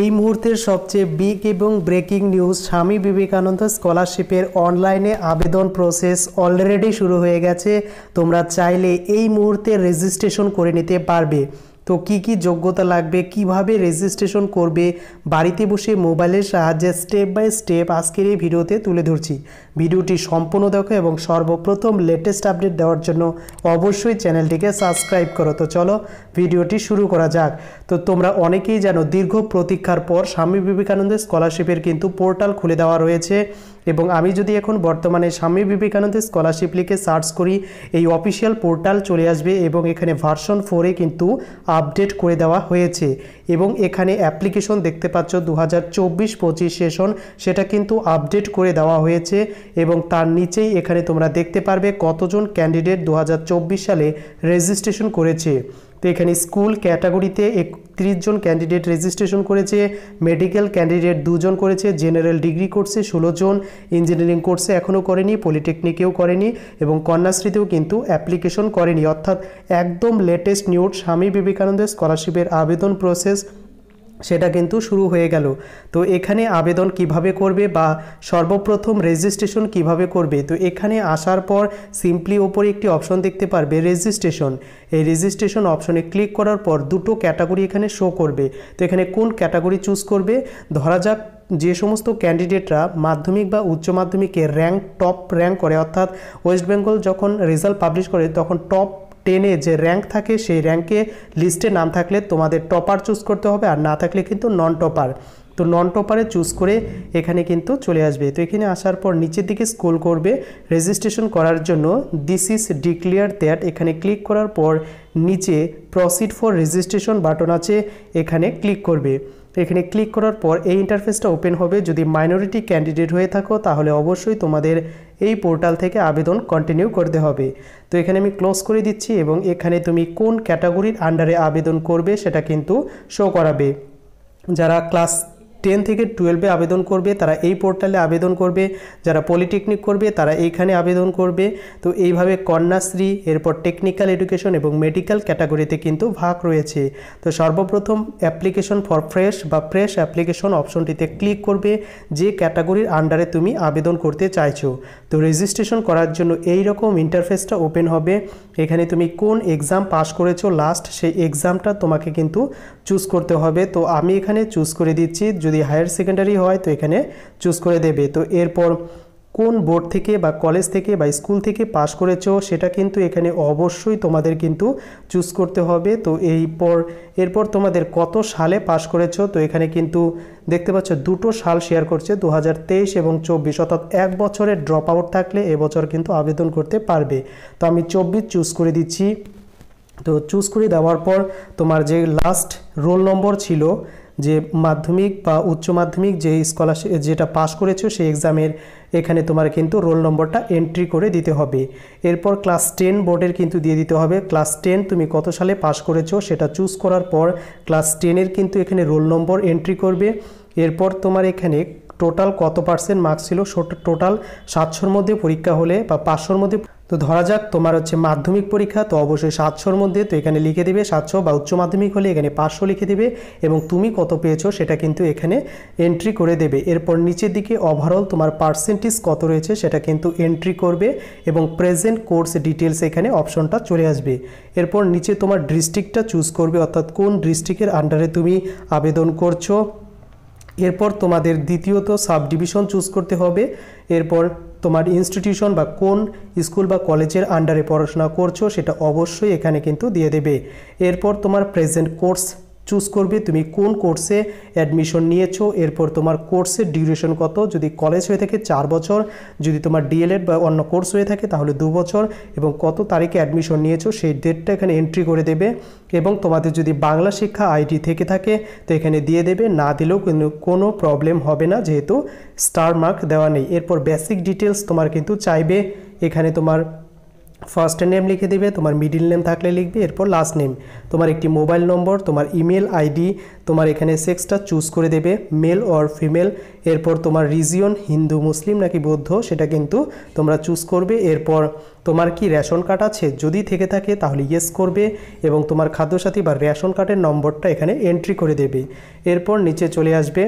এই মুহূর্তের সবচেয়ে বিগ এবং ব্রেকিং নিউজ স্বামী বিবেকানন্দ স্কলারশিপের অনলাইনে আবেদন প্রসেস অলরেডি শুরু হয়ে গেছে তোমরা চাইলে এই মুহূর্তে রেজিস্ট্রেশন করে নিতে পারবে তো কি কি যোগ্যতা লাগবে কিভাবে রেজিস্ট্রেশন করবে বাড়িতে বসে মোবাইলের সাহায্যে স্টেপ বাই স্টেপ আজকের এই ভিডিওতে তুলে ধরছি ভিডিওটি সম্পূর্ণ দেখো এবং সর্বপ্রথম লেটেস্ট আপডেট দেওয়ার জন্য অবশ্যই চ্যানেলটিকে সাবস্ক্রাইব করো তো চলো ভিডিওটি শুরু করা যাক তো তোমরা অনেকেই জানো দীর্ঘ প্রতীক্ষার পর স্বামী বিবেকানন্দের স্কলারশিপের কিন্তু পোর্টাল খুলে দেওয়া রয়েছে এবং আমি যদি এখন বর্তমানে স্বামী বিবেকানন্দ স্কলারশিপ লিখে সার্চ করি এই অফিসিয়াল পোর্টাল চলে আসবে এবং এখানে ভার্সন ফোরে কিন্তু আপডেট করে দেওয়া হয়েছে এবং এখানে অ্যাপ্লিকেশন দেখতে পাচ্ছ দু হাজার চব্বিশ পঁচিশ সেশন সেটা কিন্তু আপডেট করে দেওয়া হয়েছে এবং তার নিচেই এখানে তোমরা দেখতে পারবে কতজন ক্যান্ডিডেট দু সালে রেজিস্ট্রেশন করেছে তো এখানে স্কুল ক্যাটাগরিতে একত্রিশ জন ক্যান্ডিডেট রেজিস্ট্রেশন করেছে মেডিকেল ক্যান্ডিডেট দুজন করেছে জেনারেল ডিগ্রি কোর্সে ষোলো জন ইঞ্জিনিয়ারিং কোর্সে এখনও করেনি পলিটেকনিকেও করেনি এবং কন্যাশ্রীতেও কিন্তু অ্যাপ্লিকেশন করেনি অর্থাৎ একদম লেটেস্ট নিউট স্বামী বিবেকানন্দের স্কলারশিপের আবেদন প্রসেস সেটা কিন্তু শুরু হয়ে গেল তো এখানে আবেদন কিভাবে করবে বা সর্বপ্রথম রেজিস্ট্রেশন কিভাবে করবে তো এখানে আসার পর সিম্পলি ওপরে একটি অপশন দেখতে পারবে রেজিস্ট্রেশন এই রেজিস্ট্রেশন অপশনে ক্লিক করার পর দুটো ক্যাটাগরি এখানে শো করবে তো এখানে কোন ক্যাটাগরি চুজ করবে ধরা যাক যে সমস্ত ক্যান্ডিডেটরা মাধ্যমিক বা উচ্চ মাধ্যমিকে র্যাঙ্ক টপ র্যাঙ্ক করে অর্থাৎ ওয়েস্ট বেঙ্গল যখন রেজাল্ট পাবলিশ করে তখন টপ টেনে যে র্যাঙ্ক থাকে সেই র্যাঙ্কে লিস্টে নাম থাকলে তোমাদের টপার চুজ করতে হবে আর না থাকলে কিন্তু নন টপার তো নন টপারে চুজ করে এখানে কিন্তু চলে আসবে তো এখানে আসার পর নিচের দিকে স্কুল করবে রেজিস্ট্রেশন করার জন্য দিস ইজ ডিক্লিয়ার দ্যাট এখানে ক্লিক করার পর নিচে প্রসিড ফর রেজিস্ট্রেশন বাটন আছে এখানে ক্লিক করবে এখানে ক্লিক করার পর এই ইন্টারফেসটা ওপেন হবে যদি মাইনরিটি ক্যান্ডিডেট হয়ে থাকো তাহলে অবশ্যই তোমাদের এই পোর্টাল থেকে আবেদন কন্টিনিউ করতে হবে তো এখানে আমি ক্লোজ করে দিচ্ছি এবং এখানে তুমি কোন ক্যাটাগরির আন্ডারে আবেদন করবে সেটা কিন্তু শো করাবে যারা ক্লাস টেন থেকে টুয়েলভে আবেদন করবে তারা এই পোর্টালে আবেদন করবে যারা পলিটেকনিক করবে তারা এইখানে আবেদন করবে তো এইভাবে কন্যাশ্রী এরপর টেকনিক্যাল এডুকেশন এবং মেডিকেল ক্যাটাগরিতে কিন্তু ভাগ রয়েছে তো সর্বপ্রথম অ্যাপ্লিকেশন ফর ফ্রেশ বা ফ্রেশ অ্যাপ্লিকেশন অপশনটিতে ক্লিক করবে যে ক্যাটাগরির আন্ডারে তুমি আবেদন করতে চাইছো তো রেজিস্ট্রেশন করার জন্য এই রকম ইন্টারফেসটা ওপেন হবে এখানে তুমি কোন এক্সাম পাস করেছো লাস্ট সেই এক্সামটা তোমাকে কিন্তু চুজ করতে হবে তো আমি এখানে চুজ করে দিচ্ছি যদি হায়ার সেকেন্ডারি হয় তো এখানে চুজ করে দেবে তো এরপর কোন বোর্ড থেকে বা কলেজ থেকে বা স্কুল থেকে পাশ করেছো সেটা কিন্তু এখানে অবশ্যই তোমাদের কিন্তু চুজ করতে হবে তো এই পর এরপর তোমাদের কত সালে পাশ করেছো তো এখানে কিন্তু দেখতে পাচ্ছ দুটো সাল শেয়ার করছে দু এবং চব্বিশ অর্থাৎ এক বছরের ড্রপ আউট থাকলে এবছর কিন্তু আবেদন করতে পারবে তো আমি চব্বিশ চুজ করে দিচ্ছি তো চুজ করে দেওয়ার পর তোমার যে লাস্ট রোল নম্বর ছিল যে মাধ্যমিক বা উচ্চ মাধ্যমিক যে স্কলারশিপ যেটা পাশ করেছো সেই এক্সামের এখানে তোমার কিন্তু রোল নম্বরটা এন্ট্রি করে দিতে হবে এরপর ক্লাস টেন বোর্ডের কিন্তু দিয়ে দিতে হবে ক্লাস টেন তুমি কত সালে পাশ করেছো সেটা চুজ করার পর ক্লাস টেনের কিন্তু এখানে রোল নম্বর এন্ট্রি করবে এরপর তোমার এখানে টোটাল কত পার্সেন্ট মার্কস ছিল টোটাল সাতশোর মধ্যে পরীক্ষা হলে বা পাঁচশোর মধ্যে তো ধরা যাক তোমার হচ্ছে মাধ্যমিক পরীক্ষা তো অবশ্যই সাতশোর মধ্যে তো এখানে লিখে দিবে সাতশো বা উচ্চ মাধ্যমিক হলে এখানে পাঁচশো লিখে দিবে এবং তুমি কত পেয়েছো সেটা কিন্তু এখানে এন্ট্রি করে দেবে এরপর নিচের দিকে ওভারঅল তোমার পার্সেন্টেজ কত রয়েছে সেটা কিন্তু এন্ট্রি করবে এবং প্রেজেন্ট কোর্স ডিটেলস এখানে অপশনটা চলে আসবে এরপর নিচে তোমার ডিস্ট্রিক্টটা চুজ করবে অর্থাৎ কোন ডিস্ট্রিক্টের আন্ডারে তুমি আবেদন করছো এরপর তোমাদের দ্বিতীয়ত সাব ডিভিশন চুজ করতে হবে এরপর তোমার ইনস্টিটিউশন বা কোন স্কুল বা কলেজের আন্ডারে পড়াশোনা করছো সেটা অবশ্যই এখানে কিন্তু দিয়ে দেবে এরপর তোমার প্রেজেন্ট কোর্স চুজ করবে তুমি কোন কোর্সে অ্যাডমিশন নিয়েছো এরপর তোমার কোর্সের ডিউরেশন কত যদি কলেজ হয়ে থাকে চার বছর যদি তোমার ডিএলএড বা অন্য কোর্স হয়ে থাকে তাহলে দু বছর এবং কত তারিখে অ্যাডমিশন নিয়েছো সেই ডেটটা এখানে এন্ট্রি করে দেবে এবং তোমাদের যদি বাংলা শিক্ষা আইডি থেকে থাকে তো এখানে দিয়ে দেবে না দিলেও কিন্তু কোনো প্রবলেম হবে না যেহেতু স্টার মার্ক দেওয়া নেই এরপর বেসিক ডিটেলস তোমার কিন্তু চাইবে এখানে তোমার ফার্স্টের নেম লিখে দিবে তোমার মিডিল নেম থাকলে লিখবে এরপর লাস্ট নেম তোমার একটি মোবাইল নম্বর তোমার ইমেল আইডি তোমার এখানে সেক্সটা চুজ করে দেবে মেল অর ফিমেল এরপর তোমার রিজিয়ন হিন্দু মুসলিম নাকি বৌদ্ধ সেটা কিন্তু তোমরা চুজ করবে এরপর তোমার কি রেশন কার্ড আছে যদি থেকে থাকে তাহলে ইয়েস করবে এবং তোমার খাদ্যসাথী বা রেশন কার্ডের নম্বরটা এখানে এন্ট্রি করে দেবে এরপর নিচে চলে আসবে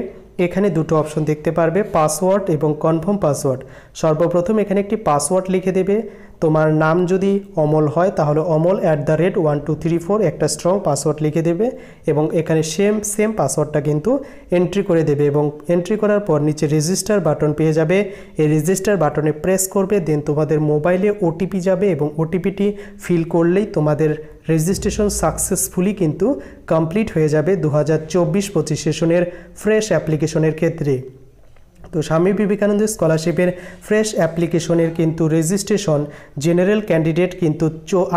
এখানে দুটো অপশন দেখতে পারবে পাসওয়ার্ড এবং কনফার্ম পাসওয়ার্ড সর্বপ্রথম এখানে একটি পাসওয়ার্ড লিখে দেবে তোমার নাম যদি অমল হয় তাহলে Amal at the rate one two three four একটা স্ট্রং পাসওয়ার্ড লিখে দেবে এবং এখানে সেম সেম পাসওয়ার্ডটা কিন্তু এন্ট্রি করে দেবে এবং এন্ট্রি করার পর নিচে রেজিস্টার বাটন পেয়ে যাবে এই রেজিস্টার বাটনে প্রেস করবে দেন তোমাদের মোবাইলে ওটিপি যাবে এবং ওটিপিটি ফিল করলেই তোমাদের রেজিস্ট্রেশন সাকসেসফুলি কিন্তু কমপ্লিট হয়ে যাবে দু হাজার চব্বিশ পঁচিশ সেশনের ফ্রেশ অ্যাপ্লিকেশনের ক্ষেত্রে তো স্বামী বিবেকানন্দ স্কলারশিপের ফ্রেশ অ্যাপ্লিকেশনের কিন্তু রেজিস্ট্রেশন জেনারেল ক্যান্ডিডেট কিন্তু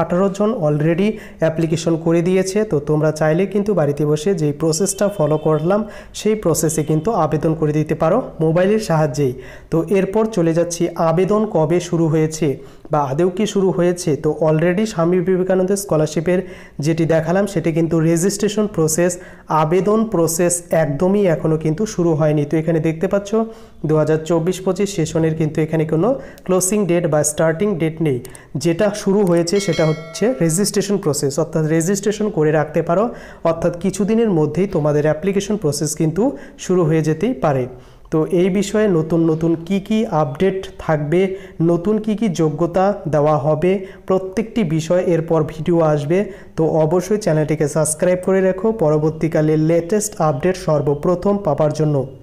আঠারো জন অলরেডি অ্যাপ্লিকেশন করে দিয়েছে তো তোমরা চাইলে কিন্তু বাড়িতে বসে যেই প্রসেসটা ফলো করলাম সেই প্রসেসে কিন্তু আবেদন করে দিতে পারো মোবাইলের সাহায্যেই তো এরপর চলে যাচ্ছি আবেদন কবে শুরু হয়েছে বা আদেও কি শুরু হয়েছে তো অলরেডি স্বামী বিবেকানন্দের স্কলারশিপের যেটি দেখালাম সেটি কিন্তু রেজিস্ট্রেশন প্রসেস আবেদন প্রসেস একদমই এখনও কিন্তু শুরু হয়নি তো এখানে দেখতে পাচ্ছ দু হাজার চব্বিশ পঁচিশ সেশনের কিন্তু এখানে কোনো ক্লোজিং ডেট বা স্টার্টিং ডেট নেই যেটা শুরু হয়েছে সেটা হচ্ছে রেজিস্ট্রেশন প্রসেস অর্থাৎ রেজিস্ট্রেশন করে রাখতে পারো অর্থাৎ কিছুদিনের মধ্যেই তোমাদের অ্যাপ্লিকেশন প্রসেস কিন্তু শুরু হয়ে যেতেই পারে তো এই বিষয়ে নতুন নতুন কি কি আপডেট থাকবে নতুন কি কি যোগ্যতা দেওয়া হবে প্রত্যেকটি বিষয় এরপর ভিডিও আসবে তো অবশ্যই চ্যানেলটিকে সাবস্ক্রাইব করে রেখো পরবর্তীকালে লেটেস্ট আপডেট সর্বপ্রথম পাওয়ার জন্য